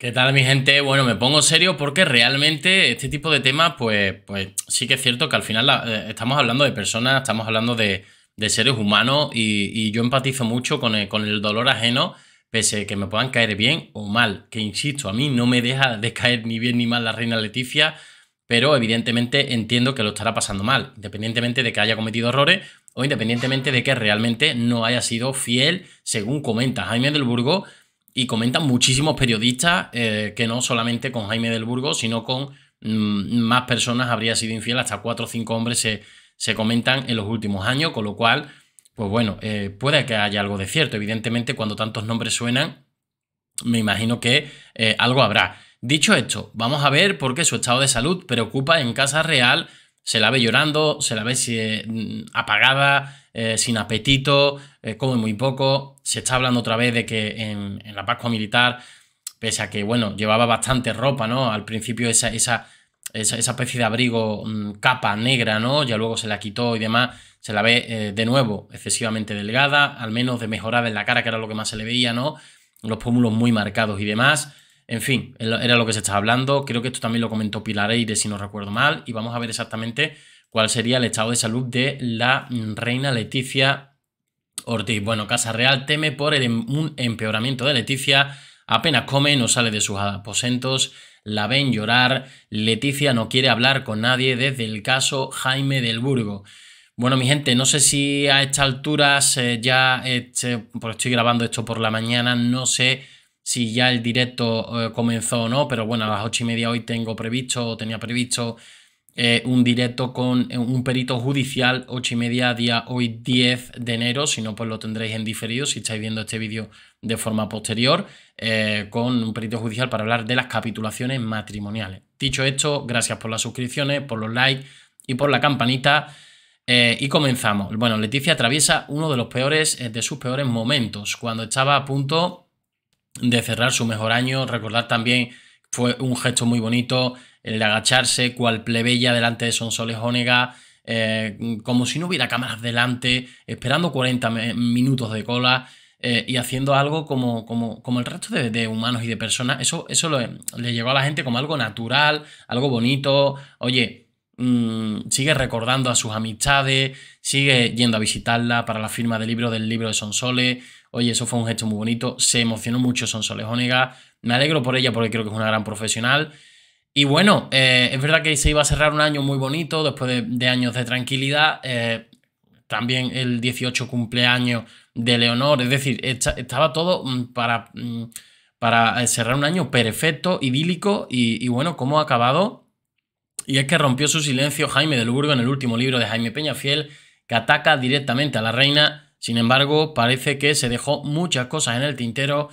¿Qué tal mi gente? Bueno, me pongo serio porque realmente este tipo de temas, pues, pues sí que es cierto que al final eh, estamos hablando de personas, estamos hablando de, seres humanos y, yo empatizo mucho con el, con el dolor ajeno, pese a que me puedan caer bien o mal, que insisto, a mí no me deja de caer ni bien ni mal la reina Leticia, pero evidentemente entiendo que lo estará pasando mal, independientemente de que haya cometido errores o independientemente de que realmente no haya sido fiel, según comenta Jaime del Burgo, y comentan muchísimos periodistas eh, que no solamente con Jaime del Burgo, sino con mm, más personas habría sido infiel, hasta cuatro o cinco hombres se, comentan en los últimos años, con lo cual, pues bueno, eh, puede que haya algo de cierto. Evidentemente, cuando tantos nombres suenan, me imagino que eh, algo habrá. Dicho esto, vamos a ver por qué su estado de salud preocupa en Casa Real. Se la ve llorando, se la ve mm, apagada, eh, sin apetito, eh, come muy poco. Se está hablando otra vez de que en, la Pascua Militar, pese a que, bueno, llevaba bastante ropa, ¿no? Al principio esa, esa, especie de abrigo, mm, capa negra, ¿no? Ya luego se la quitó y demás. Se la ve eh, de nuevo excesivamente delgada, al menos de mejorada en la cara, que era lo que más se le veía, ¿no? Los pómulos muy marcados y demás. En fin, era lo que se estaba hablando. Creo que esto también lo comentó Pilar Eire, si no recuerdo mal. Y vamos a ver exactamente cuál sería el estado de salud de la reina Leticia Ortiz. Bueno, Casa Real teme por em-, un empeoramiento de Leticia, apenas come, no sale de sus aposentos, la ven llorar, Leticia no quiere hablar con nadie desde el caso Jaime del Burgo. Bueno, mi gente, no sé si a estas alturas ya este, pues estoy grabando esto por la mañana, no sé si ya el directo eh, comenzó o no, pero bueno, a las ocho y media hoy tengo previsto, tenía previsto eh, un directo con eh, un perito judicial, 8 y media, día hoy 10 de enero, si no pues lo tendréis en diferido, si estáis viendo este vídeo de forma posterior, eh, con un perito judicial para hablar de las capitulaciones matrimoniales. Dicho esto, gracias por las suscripciones, por los likes y por la campanita. y comenzamos. Bueno, Leticia atraviesa uno de los peores, de sus peores momentos, cuando estaba a punto de cerrar su mejor año. Recordar también, fue un gesto muy bonito el agacharse cual plebeya delante de Sonsoles Onega, eh, como si no hubiera cámaras delante, esperando 40 minutos de cola eh, y haciendo algo como, como, el resto de, humanos y de personas. Eso, eso le llegó a la gente como algo natural, algo bonito. Oye, mm, sigue recordando a sus amistades, sigue yendo a visitarla para la firma del libro del libro de Sonsoles. Oye, eso fue un gesto muy bonito. Se emocionó mucho Sonsoles Jónega, Me alegro por ella porque creo que es una gran profesional. Y bueno, eh, es verdad que se iba a cerrar un año muy bonito, después de, años de tranquilidad. Eh, también el 18 cumpleaños de Leonor, es decir, estaba todo mm, para, mm, para eh, cerrar un año perfecto, idílico, y, bueno, cómo ha acabado. Y es que rompió su silencio Jaime del Burgo en el último libro de Jaime Peñafiel, que ataca directamente a la reina. Sin embargo, parece que se dejó muchas cosas en el tintero.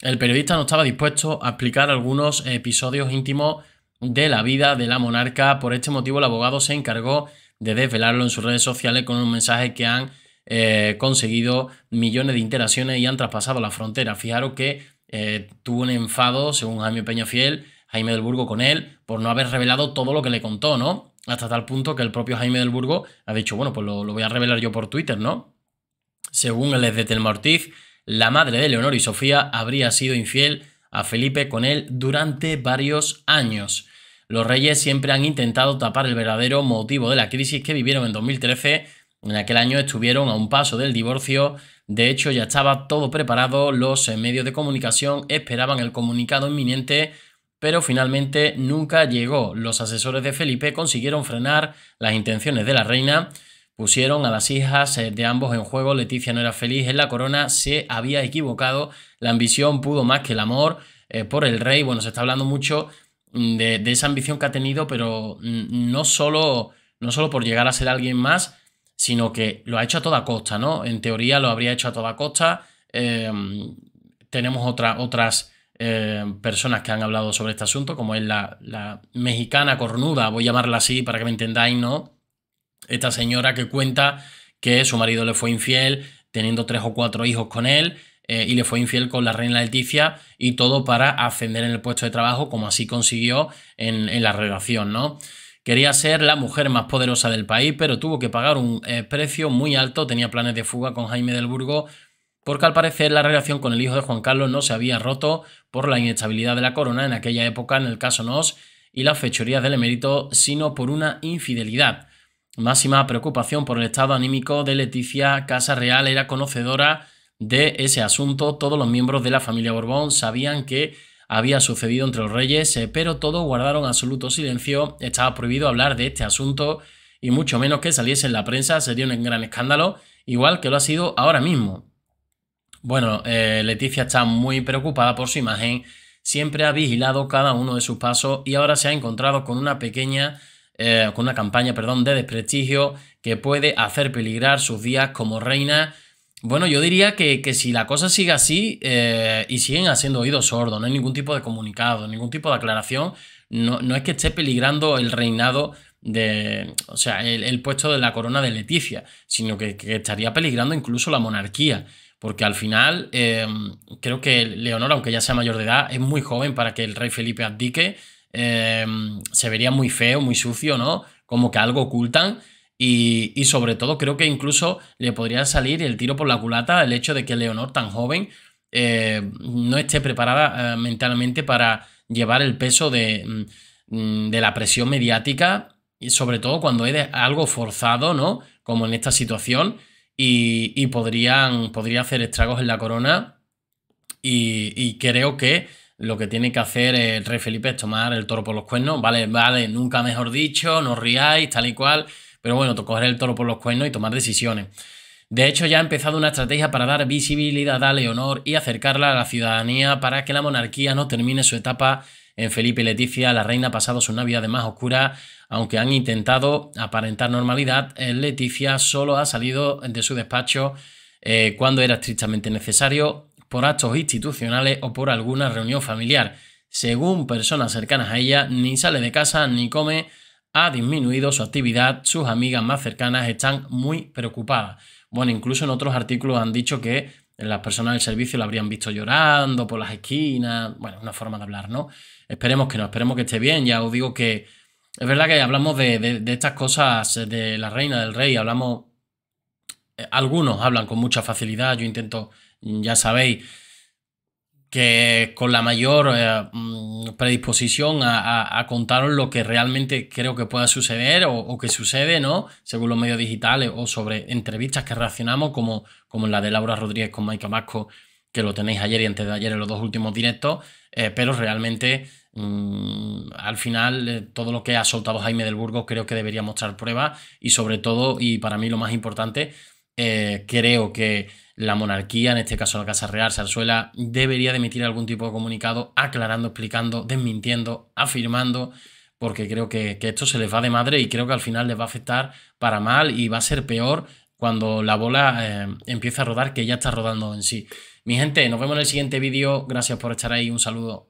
El periodista no estaba dispuesto a explicar algunos episodios íntimos de la vida de la monarca. Por este motivo, el abogado se encargó de desvelarlo en sus redes sociales con un mensaje que han eh, conseguido millones de interacciones y han traspasado la frontera. Fijaros que eh, tuvo un enfado, según Jaime Peñafiel, Jaime del Burgo con él, por no haber revelado todo lo que le contó, ¿no? Hasta tal punto que el propio Jaime del Burgo ha dicho, bueno, pues lo, voy a revelar yo por Twitter, ¿no? Según el de Telma Ortiz, la madre de Leonor y Sofía habría sido infiel a Felipe con él durante varios años. Los reyes siempre han intentado tapar el verdadero motivo de la crisis que vivieron en 2013. En aquel año estuvieron a un paso del divorcio. De hecho, ya estaba todo preparado. Los medios de comunicación esperaban el comunicado inminente, pero finalmente nunca llegó. Los asesores de Felipe consiguieron frenar las intenciones de la reina pusieron a las hijas eh, de ambos en juego. Leticia no era feliz en la corona, se había equivocado, la ambición pudo más que el amor eh, por el rey. Bueno, se está hablando mucho mm, de, esa ambición que ha tenido, pero mm, no solo, no solo por llegar a ser alguien más, sino que lo ha hecho a toda costa, ¿no? En teoría lo habría hecho a toda costa. Em, tenemos otras eh, personas que han hablado sobre este asunto, como es la, la mexicana cornuda, voy a llamarla así para que me entendáis, ¿no? Esta señora que cuenta que su marido le fue infiel, teniendo tres o cuatro hijos con él, eh, y le fue infiel con la reina Leticia, y todo para ascender en el puesto de trabajo, como así consiguió en, la relación, ¿no? Quería ser la mujer más poderosa del país, pero tuvo que pagar un eh, precio muy alto. Tenía planes de fuga con Jaime del Burgo, porque al parecer la relación con el hijo de Juan Carlos no se había roto por la inestabilidad de la corona en aquella época, en el caso Nos, y las fechorías del emérito, sino por una infidelidad máxima preocupación por el estado anímico de Leticia Casa Real era conocedora de ese asunto. Todos los miembros de la familia Borbón sabían que había sucedido entre los reyes, eh, pero todos guardaron absoluto silencio. Estaba prohibido hablar de este asunto y mucho menos que saliese en la prensa sería un gran escándalo, igual que lo ha sido ahora mismo. Bueno, eh, Leticia está muy preocupada por su imagen, siempre ha vigilado cada uno de sus pasos y ahora se ha encontrado con una pequeña eh, con una campaña, perdón, de desprestigio que puede hacer peligrar sus días como reina. Bueno, yo diría que, si la cosa sigue así eh, y siguen haciendo oídos sordos, no hay ningún tipo de comunicado, ningún tipo de aclaración, no, es que esté peligrando el reinado de, o sea, el, puesto de la corona de Leticia, sino que, estaría peligrando incluso la monarquía porque al final eh, creo que Leonor, aunque ya sea mayor de edad, es muy joven para que el rey Felipe abdique. Em, se vería muy feo, muy sucio, ¿no? Como que algo ocultan. Y, sobre todo creo que incluso le podría salir el tiro por la culata el hecho de que Leonor, tan joven, em, no esté preparada eh, mentalmente para llevar el peso mm, mm, de, la presión mediática, y sobre todo cuando es algo forzado, ¿no? Como en esta situación, y, podrían, podría hacer estragos en la corona. y creo que lo que tiene que hacer el rey Felipe es tomar el toro por los cuernos, vale, vale, nunca mejor dicho, no riáis, tal y cual, pero bueno, coger el toro por los cuernos y tomar decisiones. De hecho, ya ha empezado una estrategia para dar visibilidad a Leonor y acercarla a la ciudadanía para que la monarquía no termine su etapa en Felipe y Leticia. La reina ha pasado su Navidad de más oscura, aunque han intentado aparentar normalidad. Eh, Leticia solo ha salido de su despacho eh, cuando era estrictamente necesario por actos institucionales o por alguna reunión familiar. Según personas cercanas a ella, ni sale de casa ni come, ha disminuido su actividad, sus amigas más cercanas están muy preocupadas. Bueno, incluso en otros artículos han dicho que las personas del servicio la habrían visto llorando por las esquinas, bueno, una forma de hablar, ¿no? Esperemos que no, esperemos que esté bien, ya os digo que es verdad que hablamos de, estas cosas, de la reina, del rey, hablamos, eh, algunos hablan con mucha facilidad, yo intento ya sabéis que con la mayor eh, mm, predisposición a, contaros lo que realmente creo que pueda suceder o, que sucede, ¿no? Según los medios digitales o sobre entrevistas que reaccionamos, como, como la de Laura Rodríguez con Mike Masco, que lo tenéis ayer y antes de ayer en los dos últimos directos, eh, pero realmente mm, al final eh, todo lo que ha soltado Jaime del Burgo creo que debería mostrar prueba y sobre todo, y para mí lo más importante, eh, creo que la monarquía, en este caso la Casa Real, zarzuela debería de emitir algún tipo de comunicado aclarando, explicando, desmintiendo, afirmando, porque creo que, esto se les va de madre y creo que al final les va a afectar para mal y va a ser peor cuando la bola eh, empiece empieza a rodar, que ya está rodando en sí. Mi gente, nos vemos en el siguiente vídeo. Gracias por estar ahí. Un saludo.